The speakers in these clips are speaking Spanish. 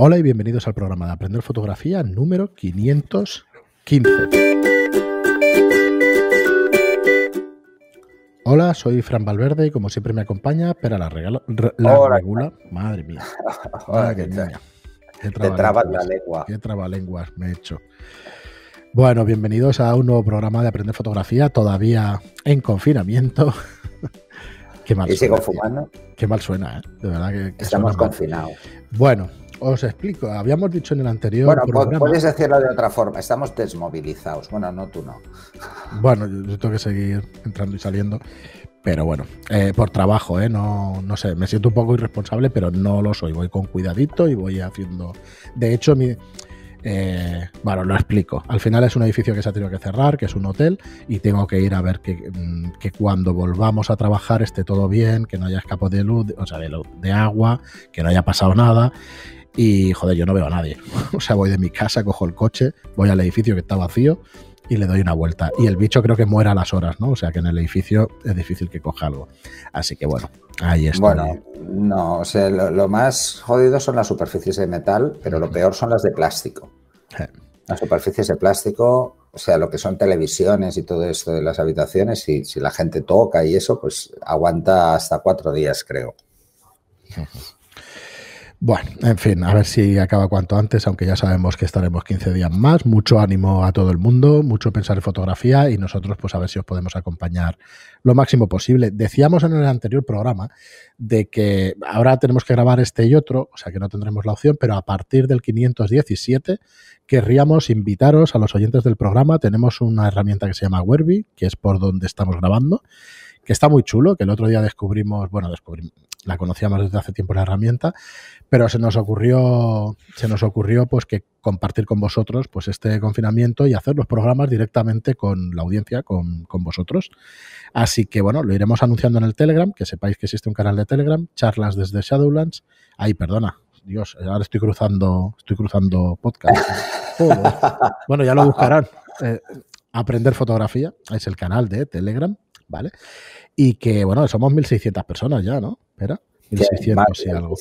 Hola y bienvenidos al programa de Aprender Fotografía número 515. Hola, soy Fran Valverde y como siempre me acompaña pero la, regula. Madre mía. Hola, qué Te trabas la lengua. Qué trabalenguas me he hecho. Bueno, bienvenidos a un nuevo programa de Aprender Fotografía, todavía en confinamiento. qué mal y sigo fumando. Qué mal suena, ¿eh? De verdad Estamos confinados. Bueno, os explico, habíamos dicho en el anterior. Bueno, podéis puedes decirlo de otra forma, estamos desmovilizados. Bueno, no tú no. Bueno, yo tengo que seguir entrando y saliendo. Pero bueno, eh, por trabajo, ¿eh? no, no sé, me siento un poco irresponsable, pero no lo soy. Voy con cuidadito y voy haciendo. De hecho, mi, eh, bueno, lo explico. Al final es un edificio que se ha tenido que cerrar, que es un hotel, y tengo que ir a ver que, mm, cuando volvamos a trabajar esté todo bien, que no haya escapo de luz, o sea, de agua, que no haya pasado nada. Y joder, yo no veo a nadie. o sea, voy de mi casa, cojo el coche, voy al edificio que está vacío y le doy una vuelta. Y el bicho creo que muera a las horas, ¿no? O sea que en el edificio es difícil que coja algo. Así que bueno, ahí está. Bueno, no, o sea, lo, más jodido son las superficies de metal, pero lo peor son las de plástico. Eh. Las superficies de plástico, o sea, lo que son televisiones y todo esto de las habitaciones, y si la gente toca y eso, pues aguanta hasta cuatro días, creo. Bueno, en fin, a ver si acaba cuanto antes, aunque ya sabemos que estaremos 15 días más. Mucho ánimo a todo el mundo, mucho pensar en fotografía y nosotros pues a ver si os podemos acompañar lo máximo posible. Decíamos en el anterior programa de que ahora tenemos que grabar este y otro, o sea que no tendremos la opción, pero a partir del 517 querríamos invitaros a los oyentes del programa. Tenemos una herramienta que se llama Werby, que es por donde estamos grabando que está muy chulo, que el otro día descubrimos, bueno, descubrimos, la conocíamos desde hace tiempo la herramienta, pero se nos ocurrió, se nos ocurrió pues que compartir con vosotros pues este confinamiento y hacer los programas directamente con la audiencia, con, vosotros. Así que bueno, lo iremos anunciando en el Telegram, que sepáis que existe un canal de Telegram, charlas desde Shadowlands. Ay, perdona, Dios, ahora estoy cruzando, estoy cruzando podcast. bueno, ya lo buscarán. Eh, aprender fotografía es el canal de Telegram, ¿vale? y que, bueno, somos 1.600 personas ya, ¿no? Espera. 1600 y algo.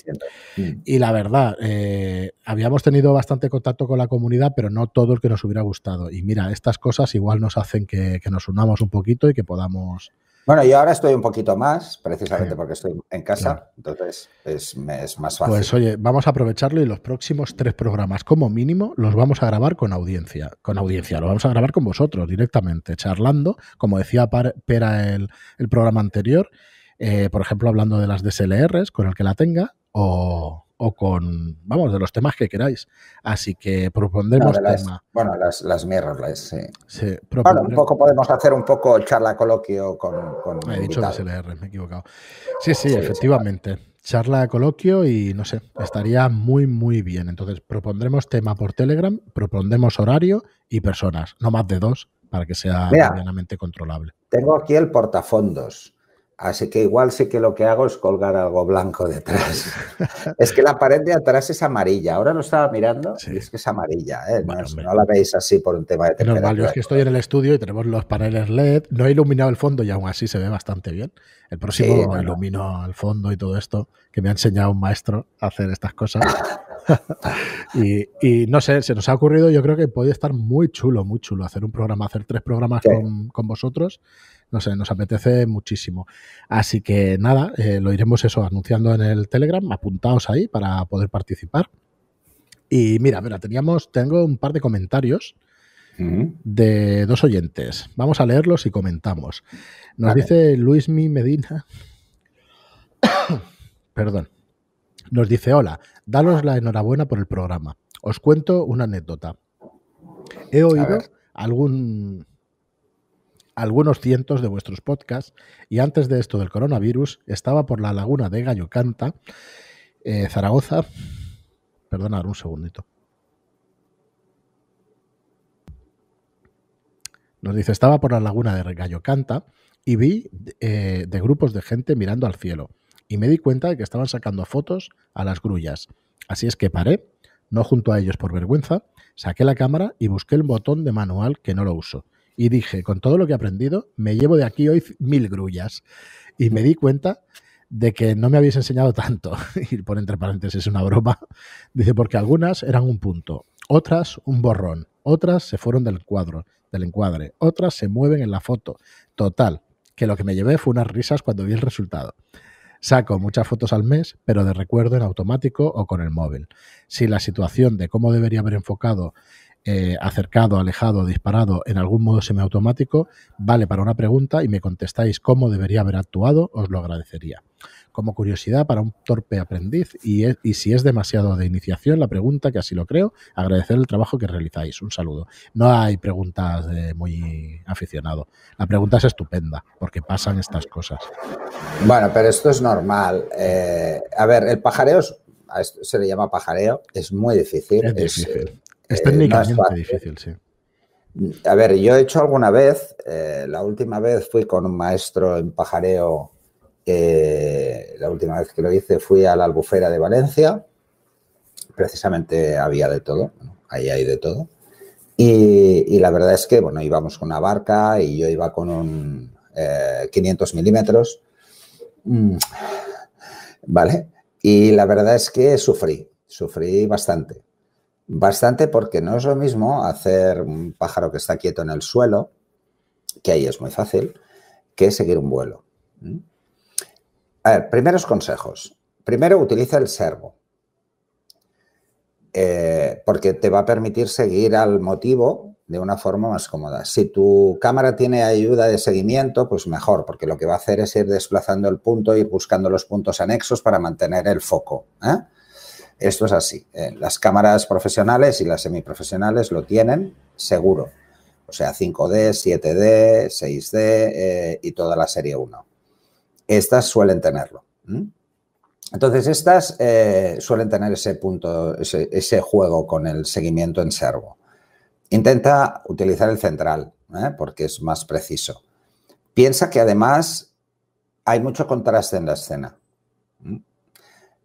Mm. Y la verdad, eh, habíamos tenido bastante contacto con la comunidad, pero no todo el que nos hubiera gustado. Y mira, estas cosas igual nos hacen que nos unamos un poquito y que podamos bueno, yo ahora estoy un poquito más, precisamente porque estoy en casa, entonces es, más pues fácil. Pues oye, vamos a aprovecharlo y los próximos tres programas, como mínimo, los vamos a grabar con audiencia, con audiencia, lo vamos a grabar con vosotros directamente, charlando, como decía Pera el, el programa anterior, eh, por ejemplo, hablando de las DSLRs, con el que la tenga, o, o con, vamos, de los temas que queráis. Así que propondremos tema. Bueno, las, las sí. bueno, un poco podemos hacer un poco charla coloquio con... con he dicho SLR, me he equivocado. Sí, sí, efectivamente. charla coloquio y no sé, estaría muy, muy bien. Entonces propondremos tema por Telegram, propondremos horario y personas, no más de dos, para que sea plenamente controlable. Tengo aquí el portafondos. Así que igual sé que lo que hago es colgar algo blanco detrás. es que la pared de atrás es amarilla. Ahora lo estaba mirando y es que es amarilla. ¿eh? no, la veis así por un tema de Normal, yo es que estoy en el estudio y tenemos los paneles LED. No he iluminado el fondo y aún así se ve bastante bien. El próximo ilumino el fondo y todo esto, que me ha enseñado un maestro a hacer estas cosas. y, no sé, se nos ha ocurrido, yo creo que puede estar muy chulo, muy chulo hacer un programa, hacer tres programas con, con vosotros no sé, nos apetece muchísimo. Así que nada, eh, lo iremos eso anunciando en el Telegram, apuntaos ahí para poder participar. Y mira, mira, teníamos, tengo un par de comentarios de dos oyentes. Vamos a leerlos y comentamos. Nos dice dice Luismi Medina. Perdón. Nos dice, hola, daros la enhorabuena por el programa. Os cuento una anécdota. He oído algún algunos cientos de vuestros podcasts y antes de esto del coronavirus estaba por la laguna de Gallo Canta eh, Zaragoza. Perdonad un segundito. Nos dice, estaba por la laguna de Canta y vi eh, de grupos de gente mirando al cielo y me di cuenta de que estaban sacando fotos a las grullas. Así es que paré, no junto a ellos por vergüenza, saqué la cámara y busqué el botón de manual que no lo uso y dije, con todo lo que he aprendido, me llevo de aquí hoy mil grullas. Y me di cuenta de que no me habéis enseñado tanto. Y por entre paréntesis es una broma. Dice, porque algunas eran un punto, otras un borrón, otras se fueron del cuadro, del encuadre, otras se mueven en la foto. Total, que lo que me llevé fue unas risas cuando vi el resultado. Saco muchas fotos al mes, pero de recuerdo en automático o con el móvil. Si la situación de cómo debería haber enfocado eh, acercado, alejado, disparado, en algún modo semiautomático, vale para una pregunta y me contestáis cómo debería haber actuado, os lo agradecería. Como curiosidad para un torpe aprendiz y, si es demasiado de iniciación la pregunta, que así lo creo, agradecer el trabajo que realizáis. Un saludo. No hay preguntas de eh, muy aficionado. La pregunta es estupenda porque pasan estas cosas. Bueno, pero esto es normal. Eh, a ver, el pajareo se le llama pajareo, es muy difícil. Es difícil. Eh, es técnicamente difícil, sí. A ver, yo he hecho alguna vez, eh, la última vez fui con un maestro en pajareo, la última vez que lo hice fui a la albufera de Valencia, precisamente había de todo, ahí hay de todo. Y, la verdad es que, bueno, íbamos con una barca y yo iba con un 500 eh, milímetros, mm, ¿vale? Y la verdad es que sufrí, sufrí bastante Bastante porque no es lo mismo hacer un pájaro que está quieto en el suelo, que ahí es muy fácil, que seguir un vuelo. A ver, primeros consejos. Primero, utiliza el servo. Eh, porque te va a permitir seguir al motivo de una forma más cómoda. Si tu cámara tiene ayuda de seguimiento, pues mejor, porque lo que va a hacer es ir desplazando el punto, ir buscando los puntos anexos para mantener el foco. ¿eh? Esto es así. Eh, las cámaras profesionales y las semiprofesionales lo tienen seguro. O sea, 5D, 7D, 6D y toda la serie 1. Estas suelen tenerlo. Entonces, estas eh, suelen tener ese punto, ese, juego con el seguimiento en servo. Intenta utilizar el central, ¿eh? porque es más preciso. Piensa que además hay mucho contraste en la escena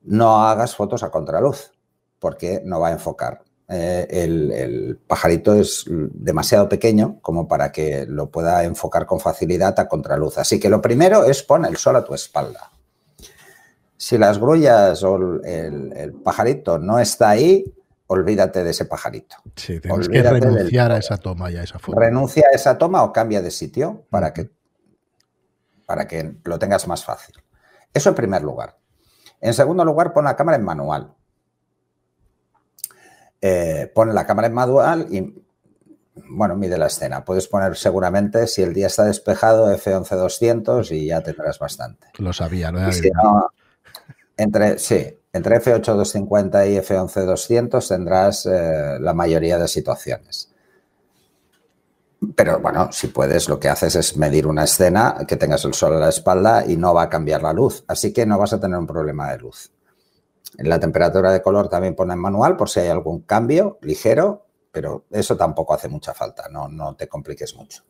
no hagas fotos a contraluz, porque no va a enfocar. Eh, el, pajarito es demasiado pequeño como para que lo pueda enfocar con facilidad a contraluz. Así que lo primero es pon el sol a tu espalda. Si las grullas o el, pajarito no está ahí, olvídate de ese pajarito. Sí, tienes que renunciar a esa toma y a esa foto. Renuncia a esa toma o cambia de sitio para que, para que lo tengas más fácil. Eso en primer lugar. En segundo lugar, pon la cámara en manual. Eh, pon la cámara en manual y, bueno, mide la escena. Puedes poner seguramente, si el día está despejado, f 200 y ya tendrás bastante. Lo sabía, no, entre, sí, entre f 250 y f 200 tendrás eh, la mayoría de situaciones. Pero bueno, si puedes, lo que haces es medir una escena, que tengas el sol a la espalda y no va a cambiar la luz. Así que no vas a tener un problema de luz. La temperatura de color también pone en manual por si hay algún cambio ligero, pero eso tampoco hace mucha falta, no, te compliques mucho.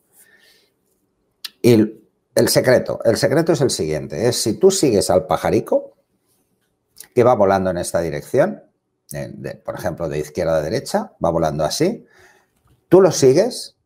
Y el secreto, el secreto es el siguiente, es si tú sigues al pajarico que va volando en esta dirección, por ejemplo, de izquierda a derecha, va volando así, tú lo sigues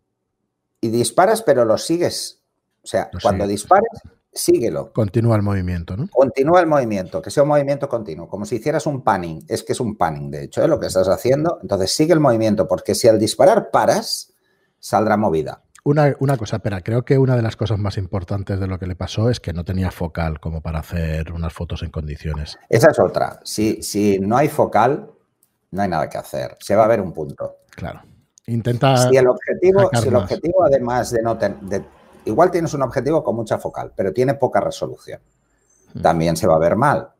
disparas, pero lo sigues. O sea, cuando disparas, síguelo. Continúa el movimiento, Continúa el movimiento, que sea un movimiento continuo, como si hicieras un panning. Es que es un panning, de hecho, es ¿eh? lo que estás haciendo. Entonces sigue el movimiento, porque si al disparar paras, saldrá movida. Una, una, cosa, pero creo que una de las cosas más importantes de lo que le pasó es que no tenía focal como para hacer unas fotos en condiciones. Esa es otra. Si, si no hay focal, no hay nada que hacer. Se va a ver un punto. Claro. Intenta. Si el objetivo, si el objetivo además de no tener. igual tienes un objetivo con mucha focal, pero tiene poca resolución. Hmm. También se va a ver mal.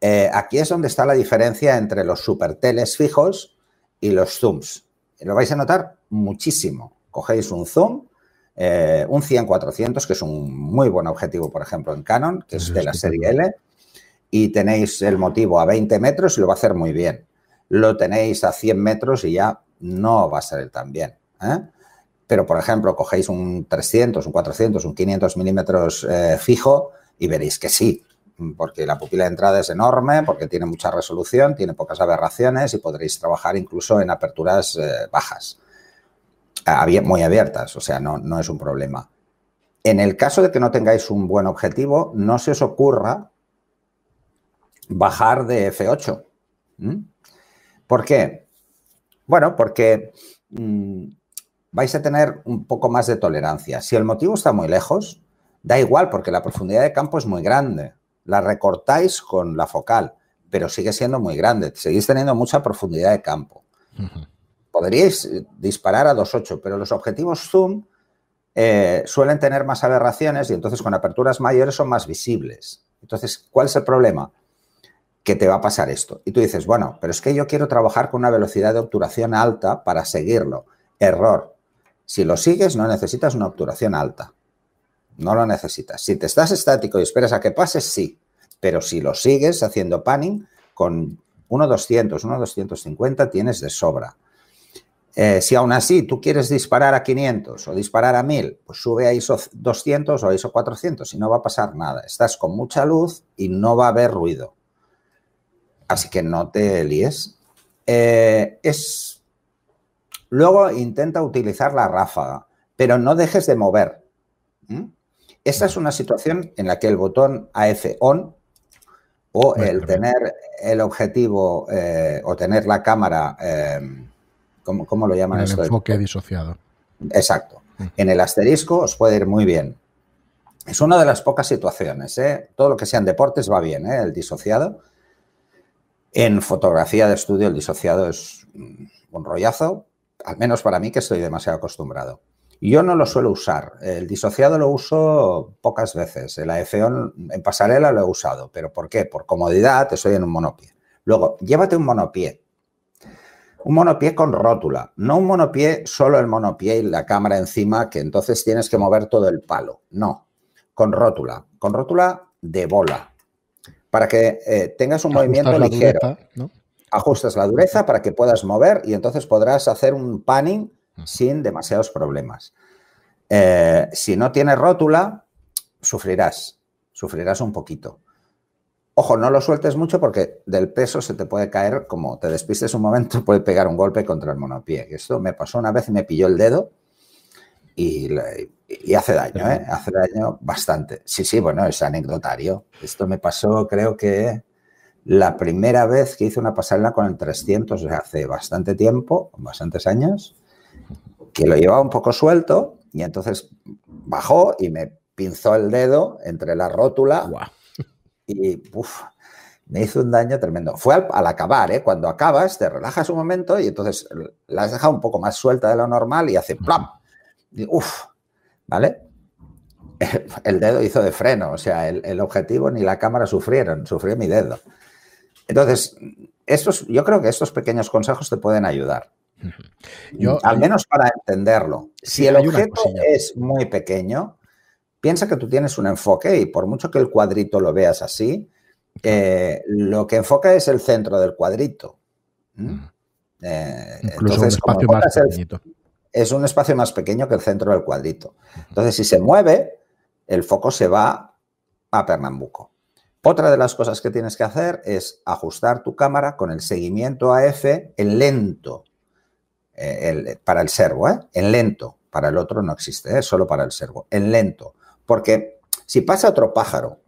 Eh, aquí es donde está la diferencia entre los superteles fijos y los zooms. Lo vais a notar muchísimo. Cogéis un zoom, eh, un 100-400, que es un muy buen objetivo, por ejemplo, en Canon, que es de la serie L, y tenéis el motivo a 20 metros y lo va a hacer muy bien. Lo tenéis a 100 metros y ya no va a salir tan bien. ¿eh? Pero, por ejemplo, cogéis un 300, un 400, un 500 milímetros eh, fijo y veréis que sí, porque la pupila de entrada es enorme, porque tiene mucha resolución, tiene pocas aberraciones y podréis trabajar incluso en aperturas eh, bajas, muy abiertas, o sea, no, no es un problema. En el caso de que no tengáis un buen objetivo, no se os ocurra bajar de F8. ¿Por qué? Bueno, porque mm, vais a tener un poco más de tolerancia. Si el motivo está muy lejos, da igual porque la profundidad de campo es muy grande. La recortáis con la focal, pero sigue siendo muy grande. Seguís teniendo mucha profundidad de campo. Podríais eh, disparar a 2.8, pero los objetivos zoom eh, suelen tener más aberraciones y entonces con aperturas mayores son más visibles. Entonces, ¿cuál es el problema? que te va a pasar esto. Y tú dices, bueno, pero es que yo quiero trabajar con una velocidad de obturación alta para seguirlo. Error. Si lo sigues, no necesitas una obturación alta. No lo necesitas. Si te estás estático y esperas a que pases, sí. Pero si lo sigues haciendo panning, con 1.200, 1.250 tienes de sobra. Eh, si aún así tú quieres disparar a 500 o disparar a 1000, pues sube a ISO 200 o a ISO 400 y no va a pasar nada. Estás con mucha luz y no va a haber ruido. Así que no te líes. Eh, es... Luego intenta utilizar la ráfaga, pero no dejes de mover. ¿Mm? Esa Esta es una situación en la que el botón AF on o el tener el objetivo eh, o tener la cámara, em, ¿cómo, lo llaman en El disociado. Exacto. Mm. En el asterisco os puede ir muy bien. Es una de las pocas situaciones. ¿eh? Todo lo que sean deportes va bien, el disociado. En fotografía de estudio el disociado es un rollazo, al menos para mí que estoy demasiado acostumbrado. Yo no lo suelo usar, el disociado lo uso pocas veces, el AFEON en pasarela lo he usado, pero ¿por qué? Por comodidad estoy en un monopié. Luego, llévate un monopié, un monopié con rótula, no un monopié solo el monopié y la cámara encima, que entonces tienes que mover todo el palo, no, con rótula, con rótula de bola, para que eh, tengas un movimiento ligero. Ajustas la dureza para que puedas mover y entonces podrás hacer un panning sin demasiados problemas. Eh, si no tienes rótula, sufrirás, sufrirás un poquito. Ojo, no lo sueltes mucho porque del peso se te puede caer, como te despistes un momento, puede pegar un golpe contra el monopié. Esto me pasó una vez y me pilló el dedo y, hace daño, ¿eh? hace daño bastante. Sí, sí, bueno, es anecdotario. Esto me pasó, creo que la primera vez que hice una pasarela con el 300, hace bastante tiempo, bastantes años, que lo llevaba un poco suelto y entonces bajó y me pinzó el dedo entre la rótula y me hizo un daño tremendo. Fue al, acabar, ¿eh? cuando acabas te relajas un momento y entonces la has dejado un poco más suelta de lo normal y hace ¡plam! ¡Uf! ¿vale? El dedo hizo de freno, o sea, el, objetivo ni la cámara sufrieron, sufrió mi dedo. Entonces, yo creo que estos pequeños consejos te pueden ayudar. Yo, Al menos para entenderlo. Si el objeto es muy pequeño, piensa que tú tienes un enfoque y por mucho que el cuadrito lo veas así, eh, lo que enfoca es el centro del cuadrito. ¿Mm? Eh, entonces, un espacio más es un espacio más pequeño que el centro del cuadrito. Entonces, si se mueve, el foco se va a Pernambuco. Otra de las cosas que tienes que hacer es ajustar tu cámara con el seguimiento AF en lento, eh, para el servo, ¿eh? en lento. Para el otro no existe, ¿eh? solo para el servo, en lento. Porque si pasa otro pájaro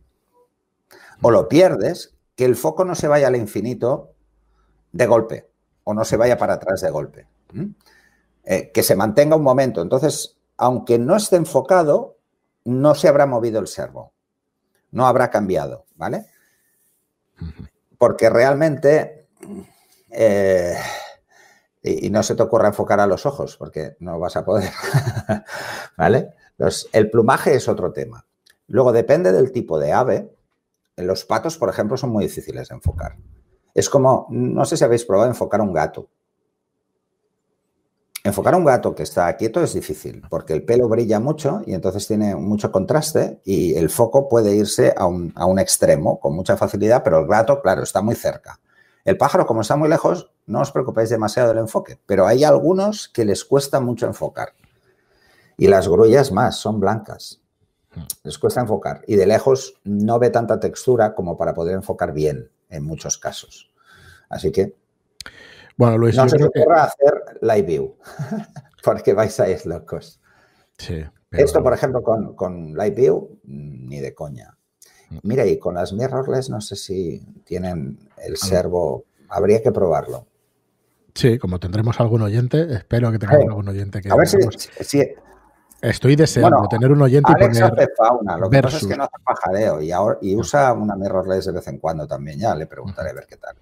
o lo pierdes, que el foco no se vaya al infinito de golpe o no se vaya para atrás de golpe. Eh, que se mantenga un momento. Entonces, aunque no esté enfocado, no se habrá movido el servo, no habrá cambiado, ¿vale? Porque realmente, eh, y, no se te ocurra enfocar a los ojos, porque no vas a poder, ¿vale? el plumaje es otro tema. Luego, depende del tipo de ave. Los patos, por ejemplo, son muy difíciles de enfocar. Es como, no sé si habéis probado enfocar un gato. Enfocar un gato que está quieto es difícil porque el pelo brilla mucho y entonces tiene mucho contraste y el foco puede irse a un, a un, extremo con mucha facilidad, pero el gato, claro, está muy cerca. El pájaro, como está muy lejos, no os preocupéis demasiado del enfoque, pero hay algunos que les cuesta mucho enfocar. Y las grullas más, son blancas. Les cuesta enfocar y de lejos no ve tanta textura como para poder enfocar bien en muchos casos. Así que bueno, Luis, no se os ocurra hacer live view, porque vais a ir locos. Sí, Esto, por ejemplo, con, con live view, ni de coña. Mm. Mira, y con las mirrorless no sé si tienen el servo, habría que probarlo. Sí, como tendremos algún oyente, espero que tengamos algún oyente que... A ver si, e-, Estoy deseando tener un oyente y poner fauna, lo que pasa es que no hace pajareo y, y mm. usa una mirrorless de vez en cuando también, ya le preguntaré a ver qué tal.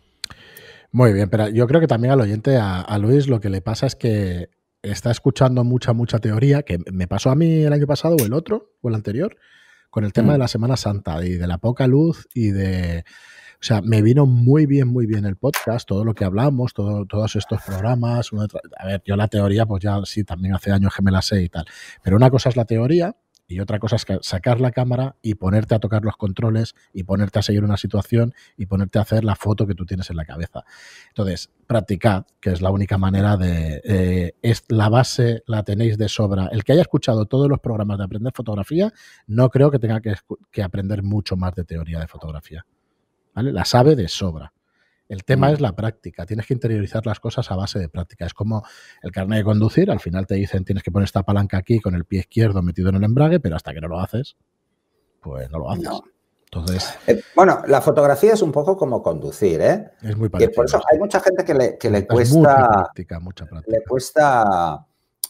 Muy bien, pero yo creo que también al oyente, a, Luis, lo que le pasa es que está escuchando mucha, mucha teoría, que me pasó a mí el año pasado o el otro, o el anterior, con el tema mm. de la Semana Santa y de la poca luz y de... O sea, me vino muy bien, muy bien el podcast, todo lo que hablamos, todos estos programas. a ver, yo la teoría, pues ya sí, también hace años que me la sé y tal. Pero una cosa es la teoría y otra cosa es sacar la cámara y ponerte a tocar los controles y ponerte a seguir una situación y ponerte a hacer la foto que tú tienes en la cabeza. Entonces, practicad, que es la única manera de... Eh, es la base la tenéis de sobra. El que haya escuchado todos los programas de aprender fotografía, no creo que tenga que, que aprender mucho más de teoría de fotografía. ¿vale? La sabe de sobra. El tema mm. es la práctica. Tienes que interiorizar las cosas a base de práctica. Es como el carnet de conducir. Al final te dicen tienes que poner esta palanca aquí con el pie izquierdo metido en el embrague, pero hasta que no lo haces, pues no lo haces. Entonces, eh, bueno, la fotografía es un poco como conducir, ¿eh? Es muy por eso hay mucha gente que le, cuesta. práctica, Le cuesta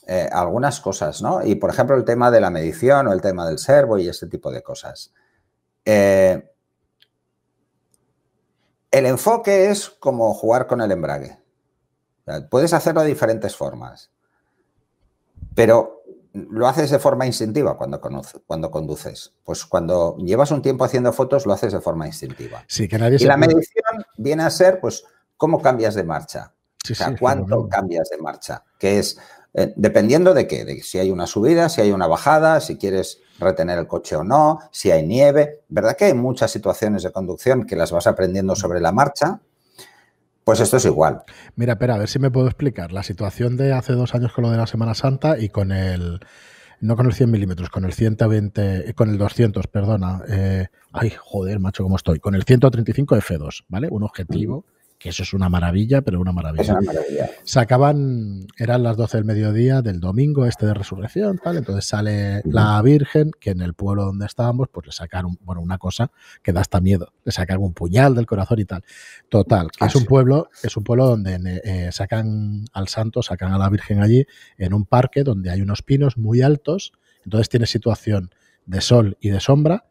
eh, algunas cosas, ¿no? Y por ejemplo, el tema de la medición o el tema del servo y este tipo de cosas. Eh, el enfoque es como jugar con el embrague. puedes hacerlo de diferentes formas, pero lo haces de forma instintiva cuando, cuando conduces. Pues cuando llevas un tiempo haciendo fotos, lo haces de forma instintiva. que y la medición viene a ser, pues, cómo cambias de marcha. o sea, cuánto cambias de marcha. Que es, eh, dependiendo de qué, de si hay una subida, si hay una bajada, si quieres retener el coche o no, si hay nieve. ¿Verdad que hay muchas situaciones de conducción que las vas aprendiendo sobre la marcha? Pues esto es igual. Mira, espera, a ver si me puedo explicar. La situación de hace dos años con lo de la Semana Santa y con el. No con el 100 milímetros, con el 120, eh, con el 200, perdona. Eh, ay, joder, macho, cómo estoy. Con el 135 F2, ¿vale? Un objetivo que eso es una maravilla, pero una maravilla. Sacaban, eran las 12 del mediodía del domingo este de resurrección, tal, entonces sale la Virgen, que en el pueblo donde estábamos, pues le sacaron, bueno, una cosa que da hasta miedo, le sacaron un puñal del corazón y tal. Total, es un pueblo, es un pueblo donde eh, eh, sacan al santo, sacan a la Virgen allí, en un parque donde hay unos pinos muy altos, entonces tiene situación de sol y de sombra,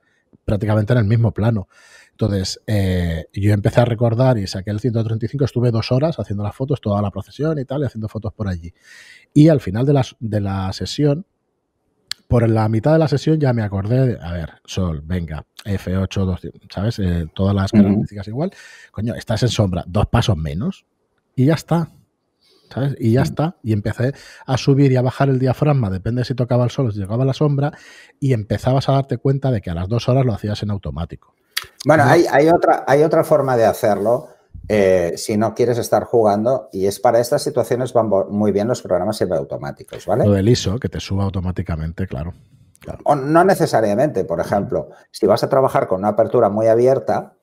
prácticamente en el mismo plano. Entonces, eh, yo empecé a recordar y saqué el 135, estuve dos horas haciendo las fotos, toda la procesión y tal, haciendo fotos por allí. Y al final de la, de la sesión, por la mitad de la sesión ya me acordé, a ver, Sol, venga, F8, ¿sabes? Eh, todas las características igual. Coño, estás en sombra, dos pasos menos y ya está. Y ya está. Y empecé a subir y a bajar el diafragma, depende si tocaba el sol o si llegaba la sombra, y empezabas a darte cuenta de que a las dos horas lo hacías en automático. Bueno, hay, otra, hay otra forma de hacerlo eh, si no quieres estar jugando y es para estas situaciones van muy bien los programas automáticos, ¿vale? Lo del ISO, que te suba automáticamente, claro. no necesariamente, por ejemplo, si vas a trabajar con una apertura muy abierta,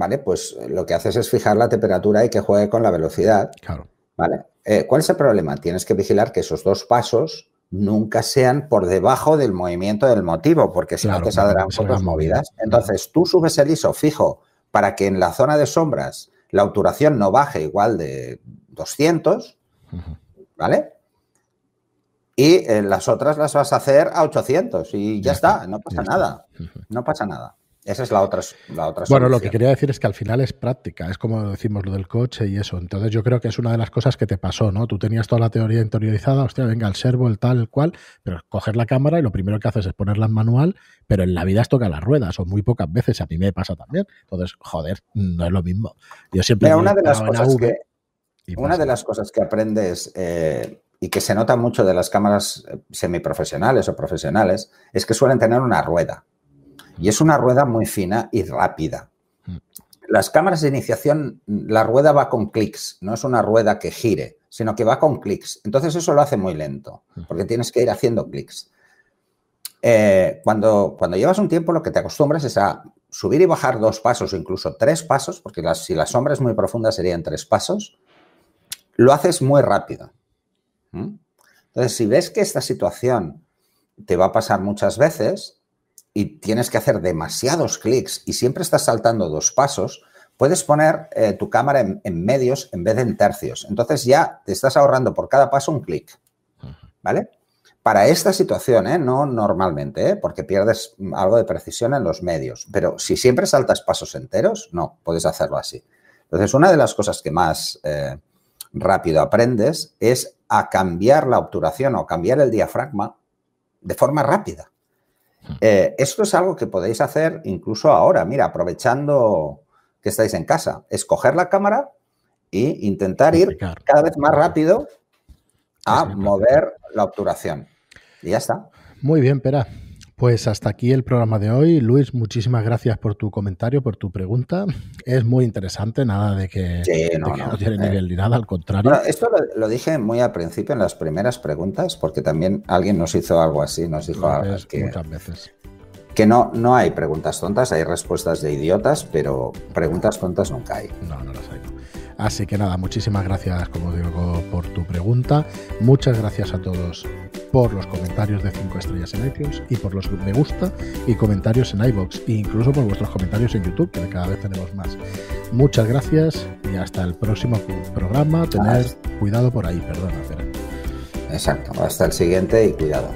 ¿vale? Pues eh, lo que haces es fijar la temperatura y que juegue con la velocidad. Claro. ¿Vale? Eh, ¿Cuál es el problema? Tienes que vigilar que esos dos pasos nunca sean por debajo del movimiento del motivo, porque si no te saldrán otras movidas. Entonces, tú subes el ISO fijo para que en la zona de sombras la obturación no baje igual de 200, ¿vale? Y eh, las otras las vas a hacer a 800 y ya, está, no pasa nada, no pasa nada. Esa es la otra, la otra Bueno, lo que quería decir es que al final es práctica, es como decimos lo del coche y eso. Entonces yo creo que es una de las cosas que te pasó, ¿no? Tú tenías toda la teoría interiorizada, hostia, venga, el servo, el tal, el cual, pero coger la cámara y lo primero que haces es ponerla en manual, pero en la vida es tocar las ruedas, o muy pocas veces, a mí me pasa también. Entonces, joder, no es lo mismo. Yo siempre... una de las cosas que... Una de las cosas que aprendes eh, y que se nota mucho de las cámaras eh, semiprofesionales o profesionales es que suelen tener una rueda. Y es una rueda muy fina y rápida. Mm. Las cámaras de iniciación, la rueda va con clics, no es una rueda que gire, sino que va con clics. Entonces eso lo hace muy lento, mm. porque tienes que ir haciendo clics. Eh, cuando, cuando llevas un tiempo lo que te acostumbras es a subir y bajar dos pasos o incluso tres pasos, porque si la sombra es muy profunda serían tres pasos, lo haces muy rápido. Entonces, si ves que esta situación te va a pasar muchas veces, y tienes que hacer demasiados clics y siempre estás saltando dos pasos, puedes poner eh, tu cámara en, medios en vez de en tercios. Entonces ya te estás ahorrando por cada paso un clic. ¿Vale? Para esta situación, ¿eh? no normalmente, ¿eh? porque pierdes algo de precisión en los medios, pero si siempre saltas pasos enteros, no, puedes hacerlo así. Entonces, una de las cosas que más rápido aprendes es a cambiar la obturación o cambiar el diafragma de forma rápida. Hmm. Eh, esto es algo que podéis hacer incluso ahora, mira, aprovechando que estáis en casa, escoger la cámara e intentar ir cada vez más rápido a mover la obturación. Y ya está. Muy bien, Pera. Pues hasta aquí el programa de hoy. Luis, muchísimas gracias por tu comentario, por tu pregunta. Es muy interesante, nada de que no, tiene nivel eh, ni nada, al contrario. esto lo, dije muy al principio en las primeras preguntas, porque también alguien nos hizo algo así, nos dijo que, muchas veces. Que no, no hay preguntas tontas, hay respuestas de idiotas, pero preguntas tontas nunca hay. No, no las hay. Así que nada, muchísimas gracias, como digo, por tu pregunta. Muchas gracias a todos por los comentarios de 5 estrellas en iTunes y por los me gusta y comentarios en iBox e incluso por vuestros comentarios en YouTube, que cada vez tenemos más. Muchas gracias y hasta el próximo programa. Tened cuidado por ahí, perdona. Pero... Exacto, hasta el siguiente y cuidado.